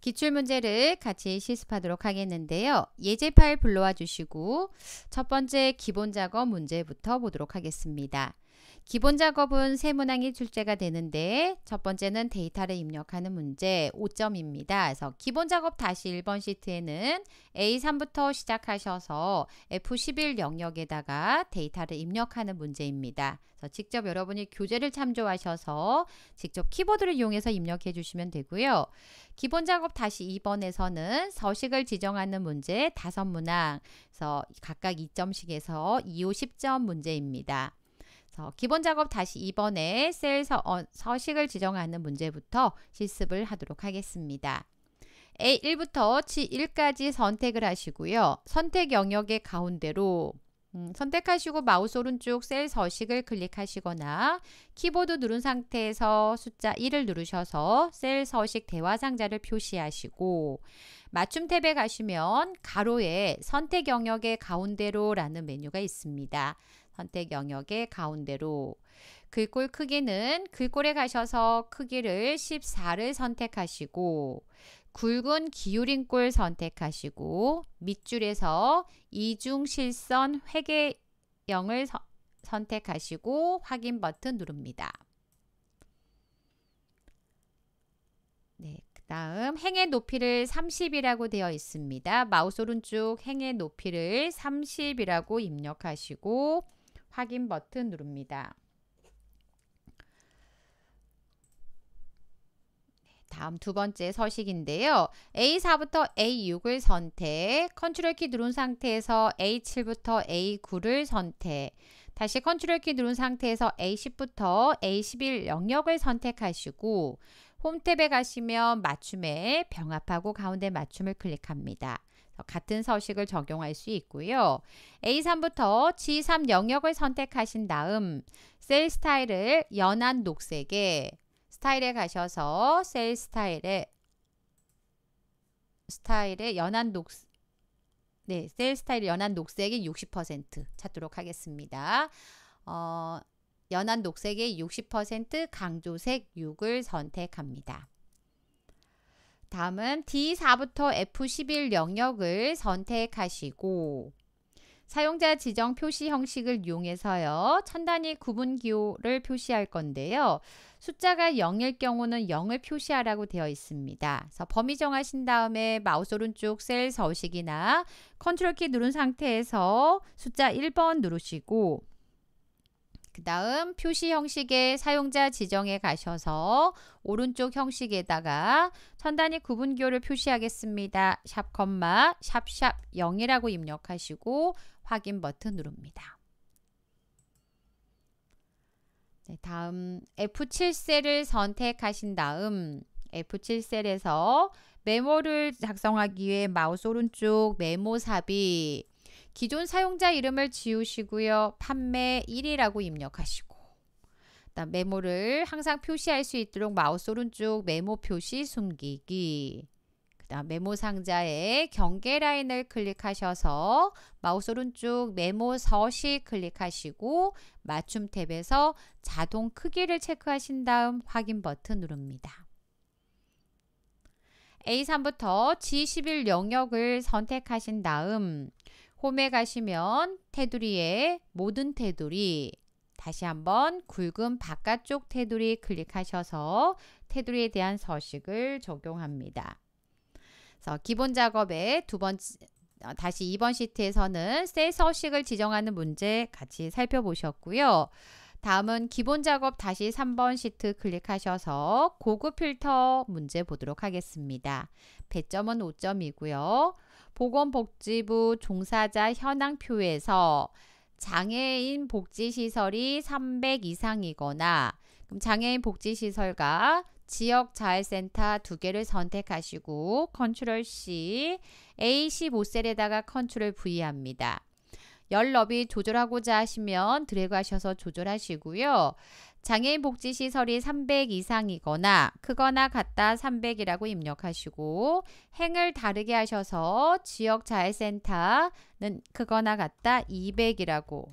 기출문제를 같이 실습하도록 하겠는데요. 예제 파일 불러와 주시고 첫 번째 기본 작업 문제부터 보도록 하겠습니다. 기본 작업은 세 문항이 출제가 되는데 첫 번째는 데이터를 입력하는 문제 5점입니다. 그래서 기본 작업 다시 1번 시트에는 A3부터 시작하셔서 F11 영역에다가 데이터를 입력하는 문제입니다. 그래서 직접 여러분이 교재를 참조하셔서 직접 키보드를 이용해서 입력해 주시면 되고요. 기본 작업 다시 2번에서는 서식을 지정하는 문제 5문항 그래서 각각 2점씩에서 2호 10점 문제입니다. 그래서 어, 기본 작업 다시 이번에셀 서, 어, 서식을 지정하는 문제부터 실습을 하도록 하겠습니다. A1부터 G1까지 선택을 하시고요. 선택 영역의 가운데로 음, 선택하시고 마우스 오른쪽 셀 서식을 클릭하시거나 키보드 누른 상태에서 숫자 1을 누르셔서 셀 서식 대화 상자를 표시하시고 맞춤 탭에 가시면 가로에 선택 영역의 가운데로 라는 메뉴가 있습니다. 선택 영역의 가운데로 글꼴 그 크기는 글꼴에 그 가셔서 크기를 14를 선택하시고 굵은 기울임꼴 선택하시고 밑줄에서 이중실선 회계형을 서, 선택하시고 확인 버튼 누릅니다. 네, 그 다음 행의 높이를 30이라고 되어 있습니다. 마우스 오른쪽 행의 높이를 30이라고 입력하시고 확인 버튼 누릅니다. 다음 두 번째 서식인데요. A4부터 A6을 선택, 컨트롤 키 누른 상태에서 A7부터 A9를 선택, 다시 컨트롤 키 누른 상태에서 A10부터 A11 영역을 선택하시고 홈 탭에 가시면 맞춤에 병합하고 가운데 맞춤을 클릭합니다. 어, 같은 서식을 적용할 수 있고요. A3부터 G3 영역을 선택하신 다음 셀 스타일을 연한 녹색에 스타일에 가셔서 셀 스타일에 스타일에 연한 녹 네, 셀 스타일 연한 녹색이 60% 찾도록 하겠습니다. 어, 연한 녹색의 60% 강조색 6을 선택합니다. 다음은 D4부터 F11 영역을 선택하시고 사용자 지정 표시 형식을 이용해서요. 천단위 구분 기호를 표시할 건데요. 숫자가 0일 경우는 0을 표시하라고 되어 있습니다. 그래서 범위 정하신 다음에 마우스 오른쪽 셀 서식이나 컨트롤 키 누른 상태에서 숫자 1번 누르시고 그 다음 표시 형식의 사용자 지정에 가셔서 오른쪽 형식에다가 선단위 구분기호를 표시하겠습니다. 샵 콤마 샵샵 0이라고 입력하시고 확인 버튼 누릅니다. 네, 다음 F7셀을 선택하신 다음 F7셀에서 메모를 작성하기 위해 마우스 오른쪽 메모 삽입 기존 사용자 이름을 지우시고요. 판매 1이라고 입력하시고 메모를 항상 표시할 수 있도록 마우스 오른쪽 메모 표시 숨기기 다음 메모 상자에 경계 라인을 클릭하셔서 마우스 오른쪽 메모 서식 클릭하시고 맞춤 탭에서 자동 크기를 체크하신 다음 확인 버튼 누릅니다. A3부터 G11 영역을 선택하신 다음 홈에 가시면 테두리에 모든 테두리 다시 한번 굵은 바깥쪽 테두리 클릭하셔서 테두리에 대한 서식을 적용합니다. 그래서 기본 작업의 두 번째 어, 다시 2번 시트에서는 셀 서식을 지정하는 문제 같이 살펴보셨고요. 다음은 기본 작업 다시 3번 시트 클릭하셔서 고급 필터 문제 보도록 하겠습니다. 배점은 5점이고요. 보건복지부 종사자 현황표에서 장애인 복지시설이 300 이상이거나 장애인 복지시설과 지역 자활센터 두 개를 선택하시고 컨트롤 C A15셀에다가 컨트롤 V 합니다. 열 너비 조절하고자 하시면 드래그 하셔서 조절하시고요. 장애인 복지 시설이 300 이상이거나 크거나 같다 300이라고 입력하시고 행을 다르게 하셔서 지역 자해센터는 크거나 같다 200이라고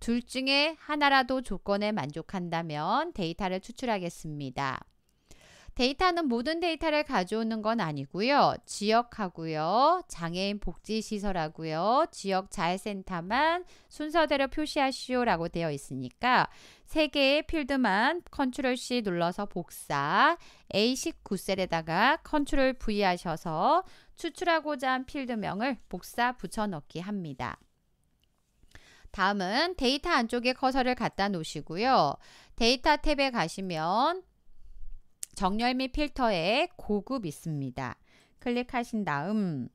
둘 중에 하나라도 조건에 만족한다면 데이터를 추출하겠습니다. 데이터는 모든 데이터를 가져오는 건 아니고요. 지역하고요. 장애인 복지시설하고요. 지역 자해센터만 순서대로 표시하시오라고 되어 있으니까 세개의 필드만 컨트롤 C 눌러서 복사 A19셀에다가 컨트롤 V 하셔서 추출하고자 한 필드명을 복사 붙여넣기 합니다. 다음은 데이터 안쪽에 커서를 갖다 놓으시고요. 데이터 탭에 가시면 정렬 및 필터에 고급 있습니다. 클릭하신 다음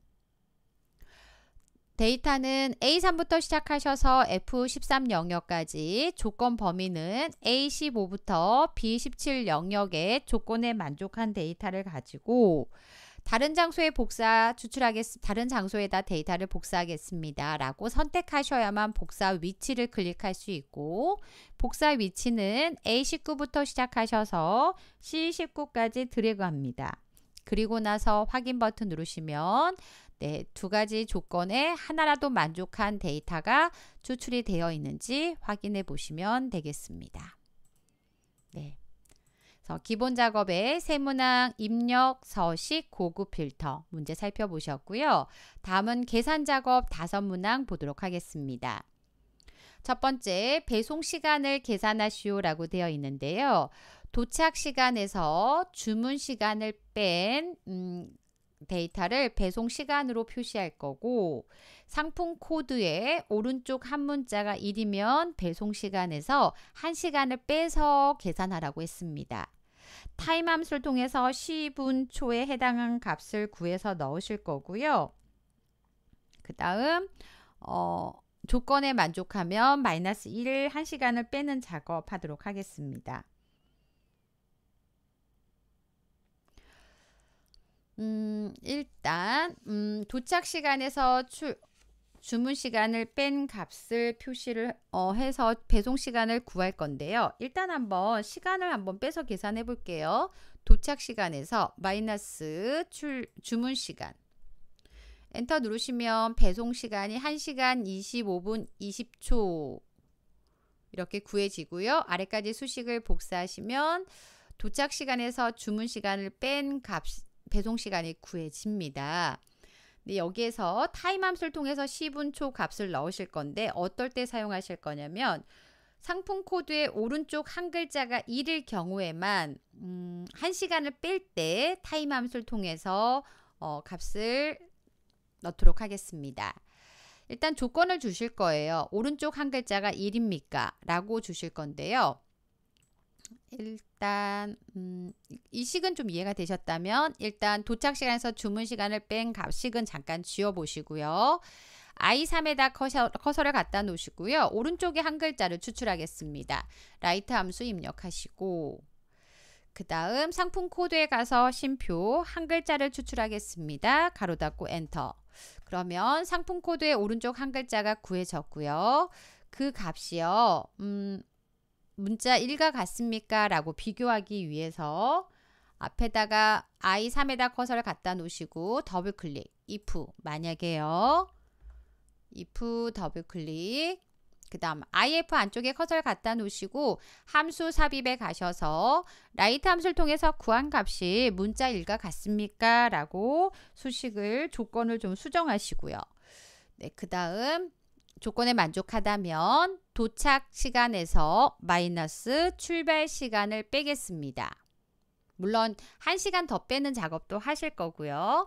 데이터는 A3부터 시작하셔서 F13 영역까지 조건 범위는 A15부터 B17 영역의 조건에 만족한 데이터를 가지고 다른 장소에 복사 추출하겠 다른 장소에다 데이터를 복사하겠습니다. 라고 선택하셔야만 복사 위치를 클릭할 수 있고 복사 위치는 A19부터 시작하셔서 C19까지 드래그합니다. 그리고 나서 확인 버튼 누르시면 네, 두 가지 조건에 하나라도 만족한 데이터가 추출이 되어 있는지 확인해 보시면 되겠습니다. 네. 그래서 기본 작업에 세문항 입력, 서식, 고급 필터 문제 살펴보셨고요. 다음은 계산 작업 다섯 문항 보도록 하겠습니다. 첫 번째, 배송 시간을 계산하시오라고 되어 있는데요. 도착 시간에서 주문 시간을 뺀 음, 데이터를 배송 시간으로 표시할 거고 상품 코드의 오른쪽 한 문자가 1이면 배송 시간에서 1시간을 빼서 계산하라고 했습니다. 타임 함수를 통해서 시, 분, 초에 해당한 값을 구해서 넣으실 거고요. 그 다음 어, 조건에 만족하면 마이너스 1, 1시간을 빼는 작업하도록 하겠습니다. 음, 일단 음, 도착 시간에서 출 주문 시간을 뺀 값을 표시를 어, 해서 배송 시간을 구할 건데요. 일단 한번 시간을 한번 빼서 계산해 볼게요. 도착 시간에서 마이너스 출, 주문 시간 엔터 누르시면 배송 시간이 1시간 25분 20초 이렇게 구해지고요. 아래까지 수식을 복사하시면 도착 시간에서 주문 시간을 뺀 값, 배송 시간이 구해집니다. 근 여기에서 타임함수를 통해서 시분초 값을 넣으실 건데 어떨 때 사용하실 거냐면 상품 코드의 오른쪽 한 글자가 1일 경우에만 음, 1시간을 뺄 때 타임 함수를 통해서 어, 값을 넣도록 하겠습니다. 일단 조건을 주실 거예요. 오른쪽 한 글자가 1입니까? 라고 주실 건데요. 일단 음, 이 식은 좀 이해가 되셨다면 일단 도착 시간에서 주문 시간을 뺀 값식은 잠깐 지워 보시고요. i3에다 커서, 를 갖다 놓으시고요. 오른쪽에 한 글자를 추출하겠습니다. 라이트 함수 입력하시고 그 다음 상품 코드에 가서 심표 한 글자를 추출하겠습니다. 가로 닫고 엔터 그러면 상품 코드의 오른쪽 한 글자가 구해졌고요. 그 값이요. 음, 문자 1과 같습니까? 라고 비교하기 위해서 앞에다가 i 3에다 커서를 갖다 놓으시고 더블 클릭 if 만약에요. if 더블 클릭 그 다음 if 안쪽에 커서를 갖다 놓으시고 함수 삽입에 가셔서 라이트 함수를 통해서 구한 값이 문자 1과 같습니까? 라고 수식을 조건을 좀 수정하시고요. 네, 그 다음 조건에 만족하다면 도착 시간에서 마이너스 출발 시간을 빼겠습니다. 물론 1시간 더 빼는 작업도 하실 거고요.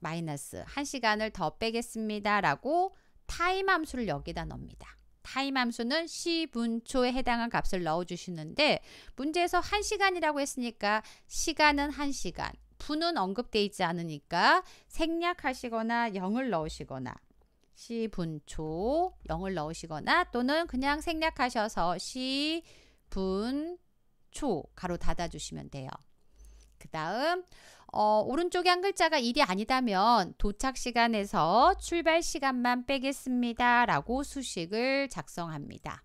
마이너스 1시간을 더 빼겠습니다. 라고 타임 함수를 여기다 넣습니다. 타임 함수는 시분초에 해당한 값을 넣어주시는데 문제에서 1시간이라고 했으니까 시간은 1시간, 분은 언급되어 있지 않으니까 생략하시거나 0을 넣으시거나 시분초 0을 넣으시거나 또는 그냥 생략하셔서 시분초 가로 닫아주시면 돼요. 그 다음 어, 오른쪽에 한 글자가 1이 아니다면 도착 시간에서 출발 시간만 빼겠습니다. 라고 수식을 작성합니다.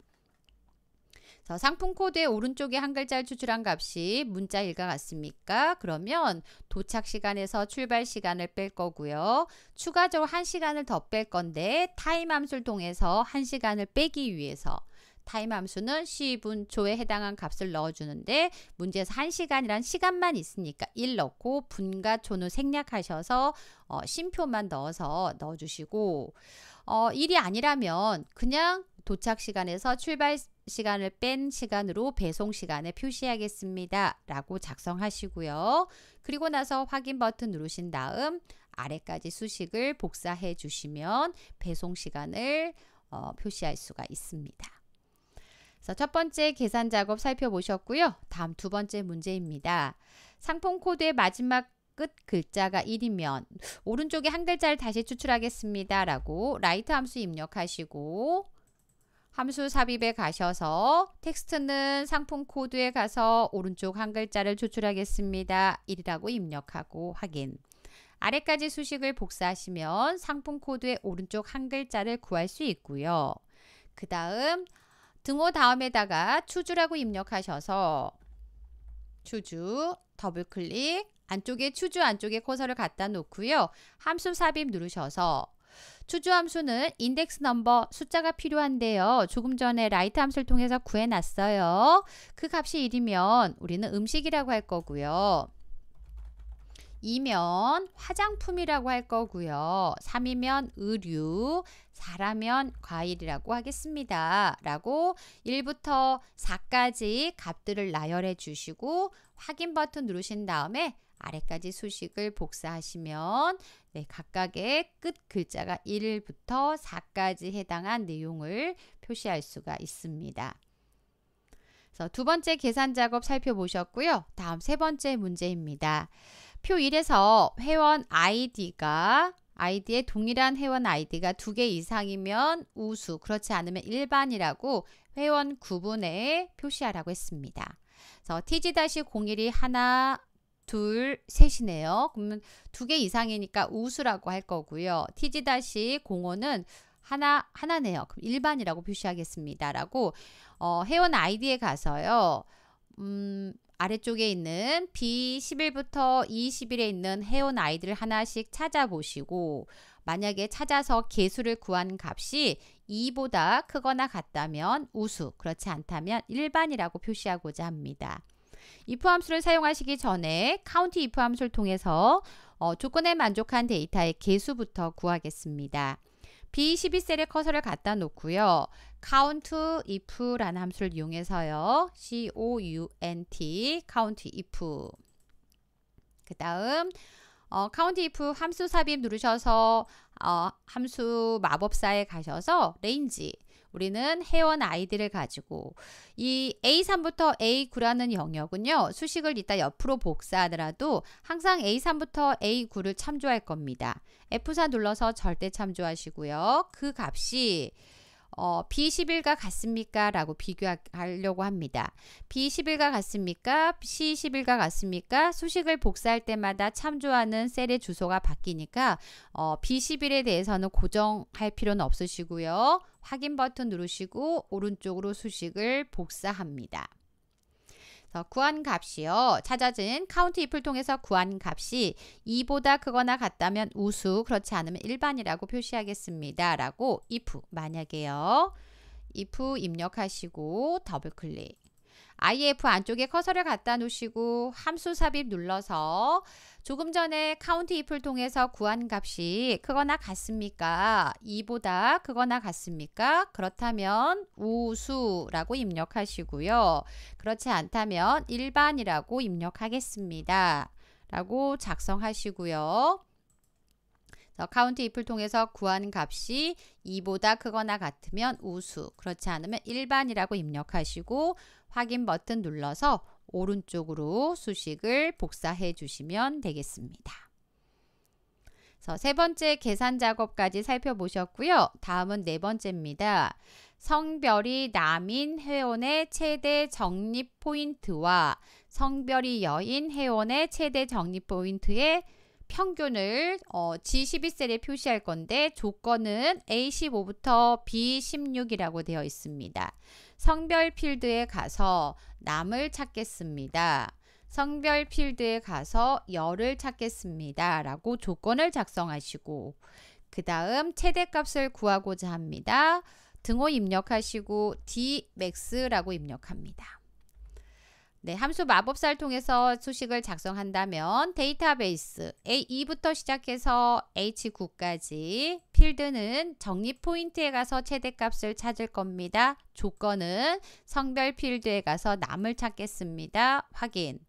자, 상품 코드의 오른쪽에 한 글자를 추출한 값이 문자 일과 같습니까? 그러면 도착 시간에서 출발 시간을 뺄 거고요. 추가적으로 한시간을 더 뺄 건데 타임 함수를 통해서 한시간을 빼기 위해서 타임 함수는 시분초에 해당한 값을 넣어주는데 문제에서 1시간이란 시간만 있으니까 1 넣고 분과 초는 생략하셔서 어, 심표만 넣어서 넣어주시고 어, 1이 아니라면 그냥 도착 시간에서 출발 시간을 뺀 시간으로 배송 시간에 표시하겠습니다. 라고 작성하시고요. 그리고 나서 확인 버튼 누르신 다음 아래까지 수식을 복사해 주시면 배송 시간을 어, 표시할 수가 있습니다. 그래서 첫 번째 계산 작업 살펴보셨고요. 다음 두 번째 문제입니다. 상품 코드의 마지막 끝 글자가 1이면 오른쪽에 한 글자를 다시 추출하겠습니다. 라고 라이트 함수 입력하시고 함수 삽입에 가셔서 텍스트는 상품 코드에 가서 오른쪽 한 글자를 추출하겠습니다 1이라고 입력하고 확인. 아래까지 수식을 복사하시면 상품 코드의 오른쪽 한 글자를 구할 수 있고요. 그 다음 등호 다음에다가 추주라고 입력하셔서 추주 더블클릭 안쪽에 추주 안쪽에 코서를 갖다 놓고요. 함수 삽입 누르셔서 추주 함수는 인덱스 넘버 숫자가 필요한데요. 조금 전에 라이트 함수를 통해서 구해놨어요. 그 값이 1이면 우리는 음식이라고 할 거고요. 2면 화장품이라고 할 거고요. 3이면 의류, 잘하면 과일이라고 하겠습니다. 라고 1부터 4까지 값들을 나열해 주시고 확인 버튼 누르신 다음에 아래까지 수식을 복사하시면 네, 각각의 끝 글자가 1부터 4까지 해당한 내용을 표시할 수가 있습니다. 그래서 두 번째 계산 작업 살펴보셨고요. 다음 세 번째 문제입니다. 표 1에서 회원 아이디가 아이디에 동일한 회원 아이디가 두 개 이상이면 우수, 그렇지 않으면 일반이라고 회원 구분에 표시하라고 했습니다. 그래서 tg-01이 하나, 둘, 셋이네요. 그러면 두 개 이상이니까 우수라고 할 거고요. tg-05는 하나, 하나네요. 그럼 일반이라고 표시하겠습니다. 라고 어, 회원 아이디에 가서요. 음, 아래쪽에 있는 B11부터 E21에 있는 해온 아이들을 하나씩 찾아보시고 만약에 찾아서 개수를 구한 값이 2보다 크거나 같다면 우수, 그렇지 않다면 일반이라고 표시하고자 합니다. if 함수를 사용하시기 전에 카운티 if 함수를 통해서 어, 조건에 만족한 데이터의 개수부터 구하겠습니다. b 1 2셀의 커서를 갖다 놓고요. count if라는 함수를 이용해서요. count, count if. 그 다음 어, count if 함수 삽입 누르셔서 어, 함수 마법사에 가셔서 range 우리는 회원 아이디를 가지고 이 A3부터 A9라는 영역은요. 수식을 이따 옆으로 복사하더라도 항상 A3부터 A9를 참조할 겁니다. F4 눌러서 절대 참조하시고요. 그 값이 어, B11과 같습니까? 라고 비교하려고 합니다. B11과 같습니까? C11과 같습니까? 수식을 복사할 때마다 참조하는 셀의 주소가 바뀌니까 어, B11에 대해서는 고정할 필요는 없으시고요. 확인 버튼 누르시고 오른쪽으로 수식을 복사합니다. 구한 값이요. 찾아진 카운트 if를 통해서 구한 값이 2보다 크거나 같다면 우수, 그렇지 않으면 일반이라고 표시하겠습니다. 라고 if 만약에요. if 입력하시고 더블 클릭. IF 안쪽에 커서를 갖다 놓으시고 함수 삽입 눌러서 조금 전에 카운트 if를 통해서 구한 값이 크거나 같습니까? 2보다 크거나 같습니까? 그렇다면 우수라고 입력하시고요. 그렇지 않다면 일반이라고 입력하겠습니다. 라고 작성하시고요. 카운트 if를 통해서 구한 값이 2보다 크거나 같으면 우수, 그렇지 않으면 일반이라고 입력하시고 확인 버튼 눌러서 오른쪽으로 수식을 복사해 주시면 되겠습니다. 그래서 세 번째 계산 작업까지 살펴보셨고요. 다음은 네 번째입니다. 성별이 남인 회원의 최대 적립 포인트와 성별이 여인 회원의 최대 적립 포인트의 평균을 어, g 1 2셀에 표시할 건데 조건은 A15부터 B16이라고 되어 있습니다. 성별 필드에 가서 남을 찾겠습니다. 성별 필드에 가서 열을 찾겠습니다. 라고 조건을 작성하시고 그 다음 최대값을 구하고자 합니다. 등호 입력하시고 Dmax라고 입력합니다. 네, 함수 마법사를 통해서 수식을 작성한다면 데이터베이스 A2부터 시작해서 H9까지 필드는 적립 포인트에 가서 최대값을 찾을 겁니다. 조건은 성별 필드에 가서 남을 찾겠습니다. 확인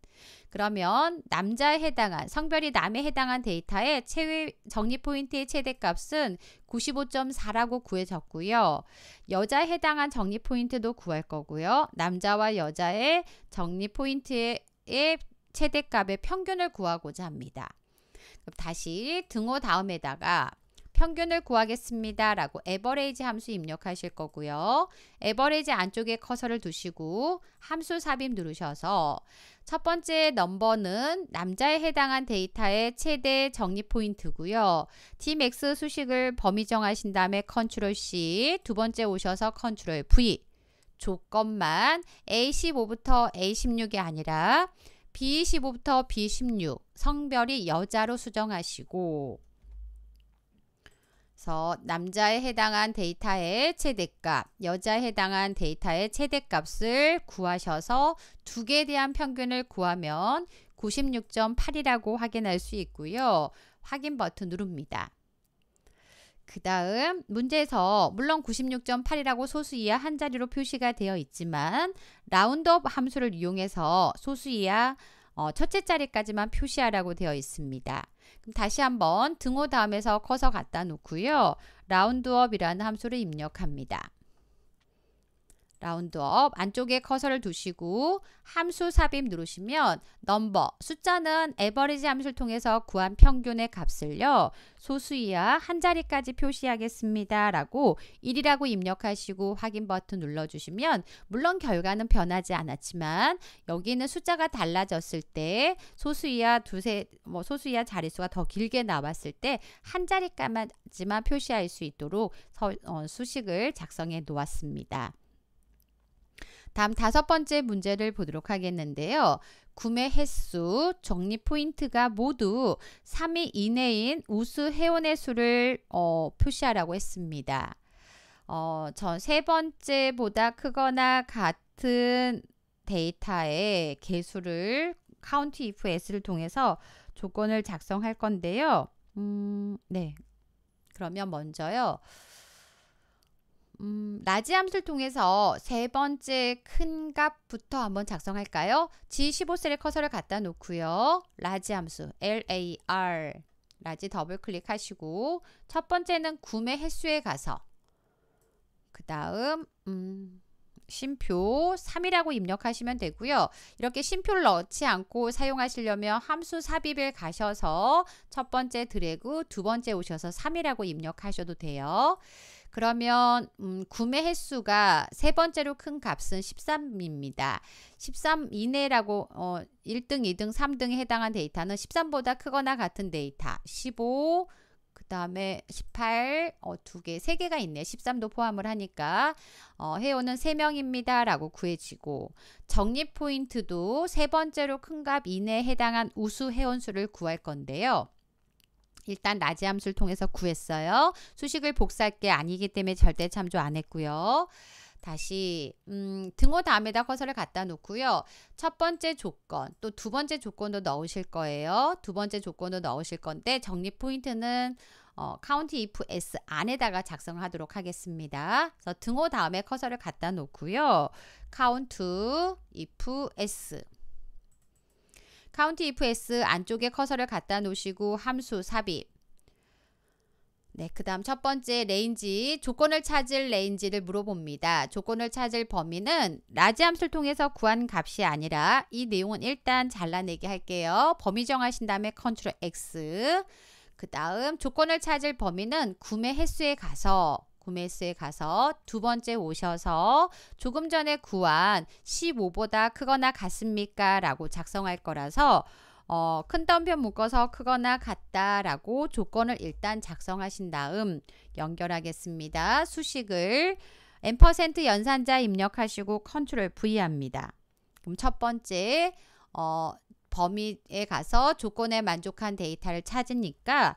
그러면 남자에 해당한 성별이 남에 해당한 데이터의 최외 정리 포인트의 최대값은 95.4라고 구해졌고요. 여자에 해당한 정리 포인트도 구할 거고요. 남자와 여자의 정리 포인트의 최대값의 평균을 구하고자 합니다. 다시 등호 다음에다가 평균을 구하겠습니다. 라고 에버레이지 함수 입력하실 거고요. 에버레이지 안쪽에 커서를 두시고 함수 삽입 누르셔서 첫 번째 넘버는 남자에 해당한 데이터의 최대 정리 포인트고요. DMX 수식을 범위 정하신 다음에 컨트롤 C, 두 번째 오셔서 컨트롤 V 조건만 A15부터 A16이 아니라 B15부터 B16 성별이 여자로 수정하시고 그래서 남자에 해당한 데이터의 최대값, 여자에 해당한 데이터의 최대값을 구하셔서 두 개에 대한 평균을 구하면 96.8이라고 확인할 수 있고요. 확인 버튼 누릅니다. 그 다음 문제에서 물론 96.8이라고 소수 이하 한 자리로 표시가 되어 있지만 라운드업 함수를 이용해서 소수 이하 어, 첫째 자리까지만 표시하라고 되어 있습니다. 그럼 다시 한번 등호 다음에서 커서 갖다 놓고요. 라운드업이라는 함수를 입력합니다. 라운드업 안쪽에 커서를 두시고 함수 삽입 누르시면 넘버 숫자는 에버리지 함수를 통해서 구한 평균의 값을요. 소수 이하 한 자리까지 표시하겠습니다. 라고 1이라고 입력하시고 확인 버튼 눌러주시면 물론 결과는 변하지 않았지만 여기는 숫자가 달라졌을 때 소수 이하 두세 뭐 소수 이하 자릿수가 더 길게 나왔을 때 한 자리까지만 표시할 수 있도록 서, 어, 수식을 작성해 놓았습니다. 다음 다섯 번째 문제를 보도록 하겠는데요. 구매 횟수, 적립 포인트가 모두 3위 이내인 우수 회원의 수를 어, 표시하라고 했습니다. 어, 전세 번째보다 크거나 같은 데이터의 개수를 카운트 if s를 통해서 조건을 작성할 건데요. 음, 네. 그러면 먼저요. 음, 낮이 함수를 통해서 세 번째 큰 값부터 한번 작성할까요? G15셀에 커서를 갖다 놓고요. 라지 함수 LAR 라지 더블 클릭하시고 첫 번째는 구매 횟수에 가서 그 다음 음, 심표 3이라고 입력하시면 되고요. 이렇게 심표를 넣지 않고 사용하시려면 함수 삽입에 가셔서 첫 번째 드래그, 두 번째 오셔서 3이라고 입력하셔도 돼요. 그러면 음, 구매 횟수가 세 번째로 큰 값은 13입니다. 13 이내라고 어, 1등, 2등, 3등에 해당한 데이터는 13보다 크거나 같은 데이터 15, 그 다음에 18, 어, 2개, 3개가 있네. 13도 포함을 하니까 어, 회원은 3명입니다. 라고 구해지고 적립 포인트도 세 번째로 큰 값 이내에 해당한 우수 회원수를 구할 건데요. 일단 낮이 함수를 통해서 구했어요. 수식을 복사할 게 아니기 때문에 절대 참조 안 했고요. 다시 음, 등호 다음에다 커서를 갖다 놓고요. 첫 번째 조건 또 두 번째 조건도 넣으실 거예요. 두 번째 조건도 넣으실 건데 정리 포인트는 어, count if s 안에다가 작성 하도록 하겠습니다. 그래서 등호 다음에 커서를 갖다 놓고요. count if s 카운티 if-s 안쪽에 커서를 갖다 놓으시고 함수 삽입 네, 그 다음 첫 번째 레인지, 조건을 찾을 레인지를 물어봅니다. 조건을 찾을 범위는 라지 함수를 통해서 구한 값이 아니라 이 내용은 일단 잘라내기 할게요. 범위 정하신 다음에 컨트롤 X 그 다음 조건을 찾을 범위는 구매 횟수에 가서 구매수에 가서 두 번째 오셔서 조금 전에 구한 15보다 크거나 같습니까? 라고 작성할 거라서 어, 큰 덤표 묶어서 크거나 같다라고 조건을 일단 작성하신 다음 연결하겠습니다. 수식을 n% 연산자 입력하시고 컨트롤 V 합니다. 그럼 첫 번째 어, 범위에 가서 조건에 만족한 데이터를 찾으니까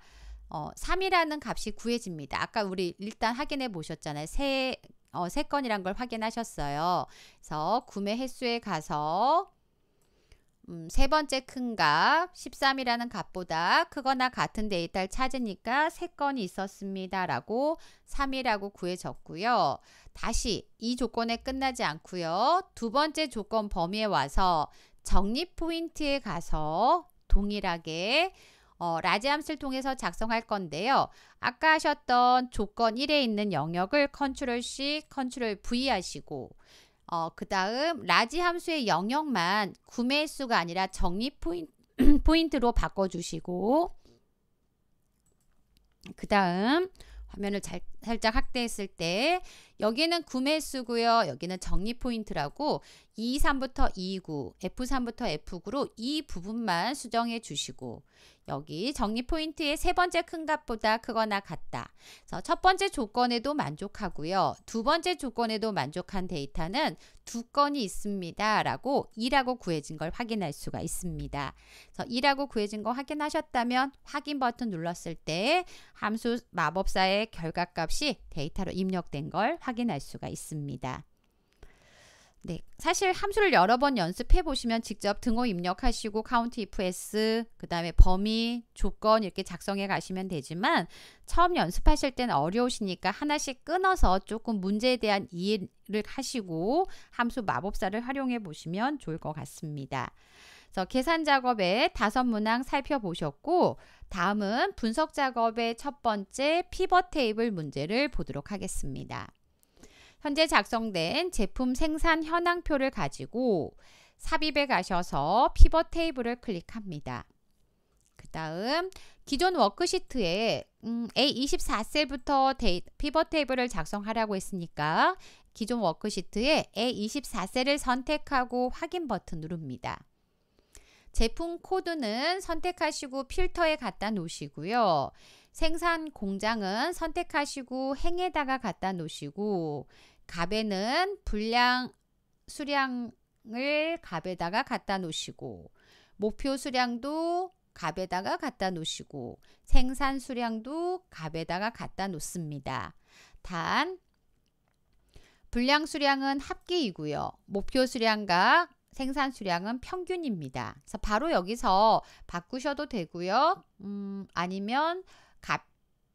어, 3이라는 값이 구해집니다. 아까 우리 일단 확인해 보셨잖아요. 세, 어, 세 건이란 걸 확인하셨어요. 그래서 구매 횟수에 가서 음, 세 번째 큰 값, 13이라는 값보다 크거나 같은 데이터를 찾으니까 세 건이 있었습니다. 라고 3이라고 구해졌고요. 다시 이 조건에 끝나지 않고요. 두 번째 조건 범위에 와서 적립 포인트에 가서 동일하게 어, 라지함수를 통해서 작성할 건데요. 아까 하셨던 조건 1에 있는 영역을 컨트롤 C, 컨트롤 V 하시고 어, 그 다음 라지 함수의 영역만 구매수가 아니라 정리 포인, 포인트로 바꿔주시고 그 다음 화면을 잘 살짝 확대했을 때 여기는 구매수고요. 여기는 정리 포인트라고 E3부터 E9, F3부터 F9로 이 부분만 수정해 주시고 여기 정리 포인트의 세 번째 큰 값보다 크거나 같다. 그래서 첫 번째 조건에도 만족하고요. 두 번째 조건에도 만족한 데이터는 두 건이 있습니다. 라고 2라고 구해진 걸 확인할 수가 있습니다. 그래서 2라고 구해진 거 확인하셨다면 확인 버튼 눌렀을 때 함수 마법사의 결과값 없이 데이터로 입력된 걸 확인할 수가 있습니다. 네, 사실 함수를 여러 번 연습해 보시면 직접 등호 입력하시고 카운트 if s 그다음에 범위, 조건 이렇게 작성해 가시면 되지만 처음 연습하실 때 어려우시니까 하나씩 끊어서 조금 문제에 대한 이해를 하시고 함수 마법사를 활용해 보시면 좋을 것 같습니다. 그래서 계산 작업의 다섯 문항 살펴보셨고 다음은 분석 작업의 첫 번째 피벗 테이블 문제를 보도록 하겠습니다. 현재 작성된 제품 생산 현황표를 가지고 삽입에 가셔서 피벗 테이블을 클릭합니다. 그 다음 기존 워크시트에 음, A24셀부터 피벗 테이블을 작성하라고 했으니까 기존 워크시트에 A24셀을 선택하고 확인 버튼 누릅니다. 제품 코드는 선택하시고 필터에 갖다 놓으시고요. 생산 공장은 선택하시고 행에다가 갖다 놓으시고 갑에는 분량 수량을 갑에다가 갖다 놓으시고 목표 수량도 갑에다가 갖다 놓으시고 생산 수량도 갑에다가 갖다 놓습니다. 단 분량 수량은 합기이고요. 목표 수량과 생산 수량은 평균입니다. 그래서 바로 여기서 바꾸셔도 되고요. 음, 아니면 값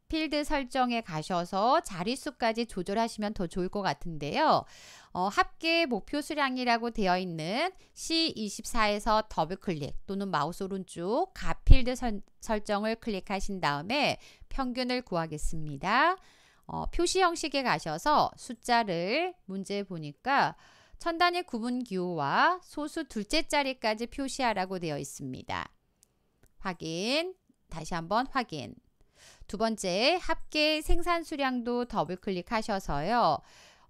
필드 설정에 가셔서 자릿수까지 조절하시면 더 좋을 것 같은데요. 어, 합계 목표 수량이라고 되어 있는 C24에서 더블 클릭 또는 마우스 오른쪽 가필드 선, 설정을 클릭하신 다음에 평균을 구하겠습니다. 어, 표시 형식에 가셔서 숫자를 문제 보니까 천단의 구분 기호와 소수 둘째 자리까지 표시하라고 되어 있습니다. 확인, 다시 한번 확인. 두 번째, 합계 생산 수량도 더블 클릭하셔서요.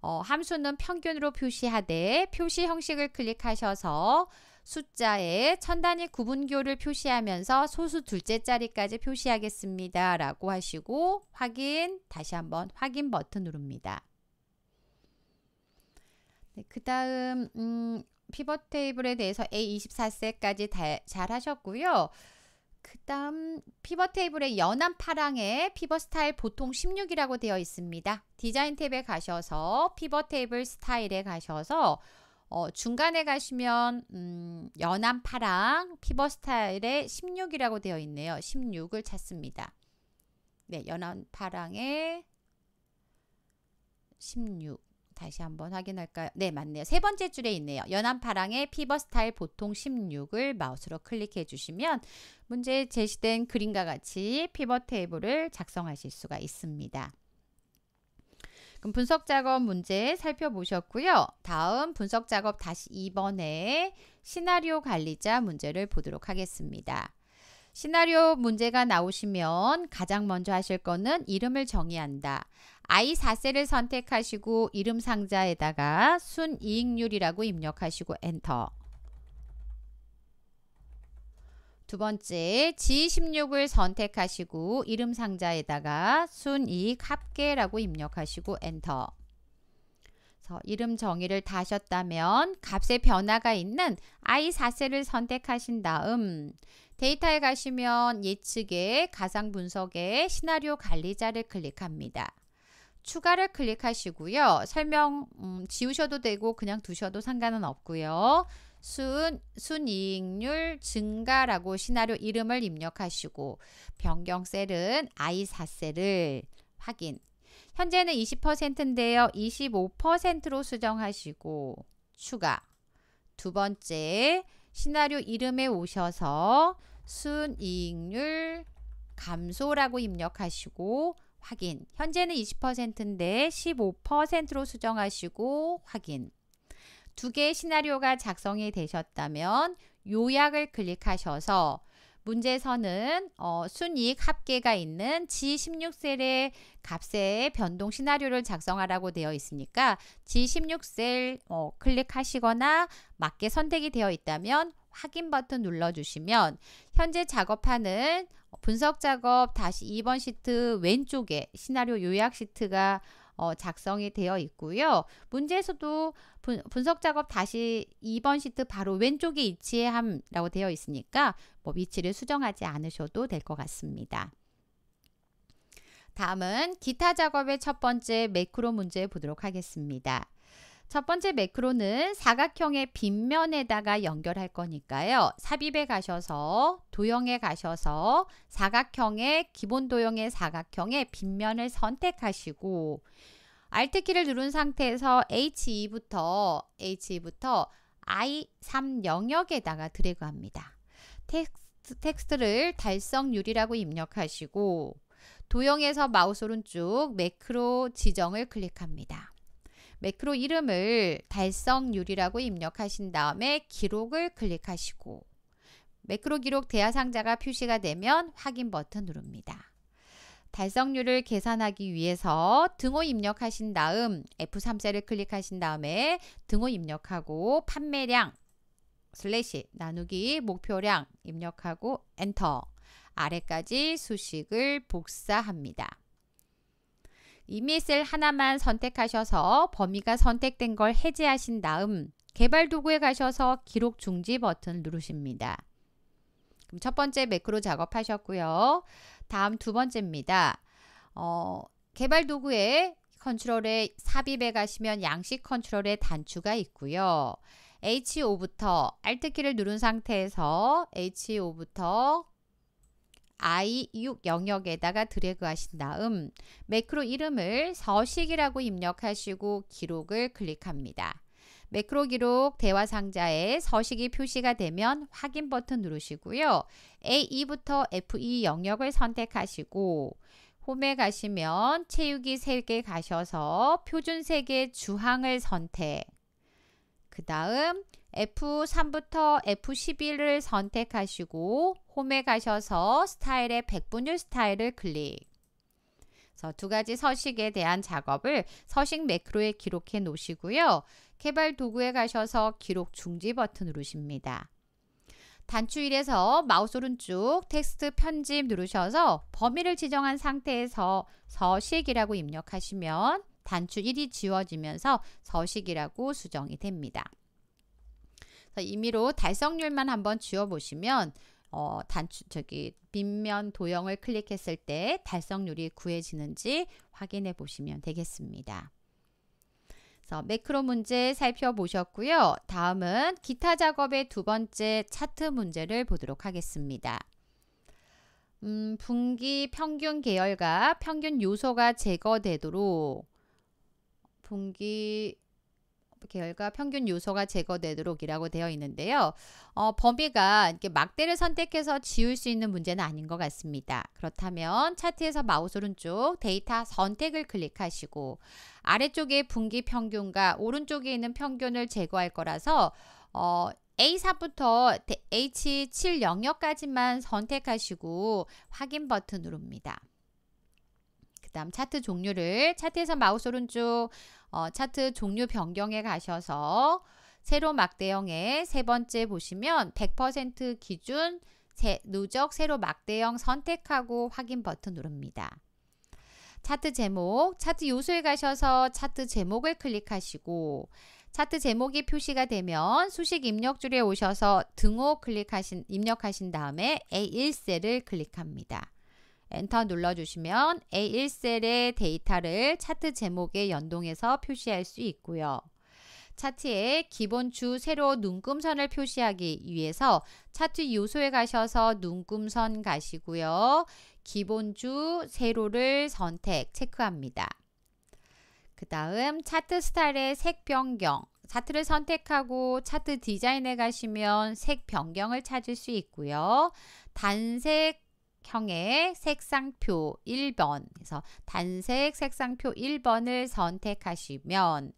어, 함수는 평균으로 표시하되 표시 형식을 클릭하셔서 숫자에 천 단위 구분교를 표시하면서 소수 둘째 자리까지 표시하겠습니다. 라고 하시고 확인, 다시 한번 확인 버튼 누릅니다. 네, 그 다음 음, 피벗 테이블에 대해서 A24세까지 잘 하셨고요. 그 다음 피벗 테이블의 연한 파랑에 피벗 스타일 보통 16이라고 되어 있습니다. 디자인 탭에 가셔서 피벗 테이블 스타일에 가셔서 어, 중간에 가시면 음, 연한 파랑 피벗 스타일의 16이라고 되어 있네요. 16을 찾습니다. 네, 연한 파랑의 16 다시 한번 확인할까요? 네, 맞네요. 세 번째 줄에 있네요. 연한 파랑의 피버 스타일 보통 16을 마우스로 클릭해 주시면 문제에 제시된 그림과 같이 피버 테이블을 작성하실 수가 있습니다. 그럼 분석 작업 문제 살펴보셨고요. 다음 분석 작업 다시 2번에 시나리오 관리자 문제를 보도록 하겠습니다. 시나리오 문제가 나오시면 가장 먼저 하실 거는 이름을 정의한다. 아이 4세를 선택하시고 이름 상자에다가 순이익률이라고 입력하시고 엔터 두 번째 G16을 선택하시고 이름 상자에다가 순이익 합계라고 입력하시고 엔터 이름 정의를 다셨다면 값의 변화가 있는 I4세를 선택하신 다음 데이터에 가시면 예측에 가상 분석에 시나리오 관리자를 클릭합니다. 추가를 클릭하시고요. 설명 음, 지우셔도 되고 그냥 두셔도 상관은 없고요. 순, 순이익률 증가라고 시나리오 이름을 입력하시고 변경 셀은 I4셀을 확인 현재는 20%인데요. 25%로 수정하시고 추가 두 번째 시나리오 이름에 오셔서 순이익률 감소라고 입력하시고 확인. 현재는 20%인데 15%로 수정하시고 확인. 두 개의 시나리오가 작성이 되셨다면 요약을 클릭하셔서 문제선은 어, 순이익 합계가 있는 G16셀의 값의 변동 시나리오를 작성하라고 되어 있으니까 G16셀 어, 클릭하시거나 맞게 선택이 되어 있다면 확인 버튼 눌러주시면 현재 작업하는 분석 작업 다시 2번 시트 왼쪽에 시나리오 요약 시트가 어, 작성이 되어 있고요. 문제에서도 분, 석 작업 다시 2번 시트 바로 왼쪽에 위치함라고 되어 있으니까 뭐 위치를 수정하지 않으셔도 될 것 같습니다. 다음은 기타 작업의 첫 번째 매크로 문제 보도록 하겠습니다. 첫 번째 매크로는 사각형의 빗면에다가 연결할 거니까요. 삽입에 가셔서 도형에 가셔서 사각형의 기본 도형의 사각형의 빗면을 선택하시고 Alt키를 누른 상태에서 H2부터 H2부터 I3 영역에다가 드래그합니다. 텍스트, 텍스트를 달성률이라고 입력하시고 도형에서 마우스 오른쪽 매크로 지정을 클릭합니다. 매크로 이름을 달성률이라고 입력하신 다음에 기록을 클릭하시고 매크로 기록 대화 상자가 표시가 되면 확인 버튼 누릅니다. 달성률을 계산하기 위해서 등호 입력하신 다음 F3셀을 클릭하신 다음에 등호 입력하고 판매량 슬래시 나누기 목표량 입력하고 엔터 아래까지 수식을 복사합니다. 이미셀 하나만 선택하셔서 범위가 선택된 걸 해제하신 다음 개발 도구에 가셔서 기록 중지 버튼을 누르십니다. 그럼 첫 번째 매크로 작업하셨고요. 다음 두 번째입니다. 어, 개발 도구에 컨트롤에 삽입에 가시면 양식 컨트롤에 단추가 있고요. H5부터 Alt키를 누른 상태에서 H5부터 i6 영역에다가 드래그 하신 다음 매크로 이름을 서식이라고 입력하시고 기록을 클릭합니다. 매크로 기록 대화 상자에 서식이 표시가 되면 확인 버튼 누르시고요. A2부터 F2 e 영역을 선택하시고 홈에 가시면 채우기 3개 가셔서 표준 색의 주항을 선택 그 다음 F3부터 F11을 선택하시고 홈에 가셔서 스타일의 백분율 스타일을 클릭 그래서 두 가지 서식에 대한 작업을 서식 매크로에 기록해 놓으시고요. 개발 도구에 가셔서 기록 중지 버튼 누르십니다. 단추일에서 마우스 오른쪽 텍스트 편집 누르셔서 범위를 지정한 상태에서 서식이라고 입력하시면 단추 1이 지워지면서 서식이라고 수정이 됩니다. 임의로 달성률만 한번 지워 보시면 어, 단추 저기 빗면 도형을 클릭했을 때 달성률이 구해지는지 확인해 보시면 되겠습니다. 그래서 매크로 문제 살펴보셨고요. 다음은 기타 작업의 두 번째 차트 문제를 보도록 하겠습니다. 음, 분기 평균 계열과 평균 요소가 제거되도록 분기 결과 평균 요소가 제거되도록이라고 되어 있는데요. 어, 범위가 이렇게 막대를 선택해서 지울 수 있는 문제는 아닌 것 같습니다. 그렇다면 차트에서 마우스 오른쪽 데이터 선택을 클릭하시고 아래쪽에 분기 평균과 오른쪽에 있는 평균을 제거할 거라서 어, A4부터 H7 영역까지만 선택하시고 확인 버튼 누릅니다. 그 다음 차트 종류를 차트에서 마우스 오른쪽 어, 차트 종류 변경에 가셔서 세로 막대형의 세 번째 보시면 100% 기준 세, 누적 세로 막대형 선택하고 확인 버튼 누릅니다. 차트 제목, 차트 요소에 가셔서 차트 제목을 클릭하시고 차트 제목이 표시가 되면 수식 입력줄에 오셔서 등호 클릭하신 입력하신 다음에 A1셀을 클릭합니다. 엔터 눌러주시면 A1셀의 데이터를 차트 제목에 연동해서 표시할 수 있고요. 차트에 기본 주 세로 눈금선을 표시하기 위해서 차트 요소에 가셔서 눈금선 가시고요. 기본 주 세로를 선택 체크합니다. 그 다음 차트 스타일의 색 변경 차트를 선택하고 차트 디자인에 가시면 색 변경을 찾을 수 있고요. 단색 형의 색상표 1번 그래서 단색 색상표 1번을 선택하시면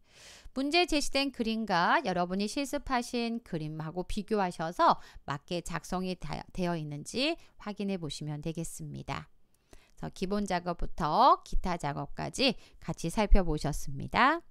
문제 제시된 그림과 여러분이 실습하신 그림하고 비교하셔서 맞게 작성이 되어 있는지 확인해 보시면 되겠습니다. 그래서 기본 작업부터 기타 작업까지 같이 살펴보셨습니다.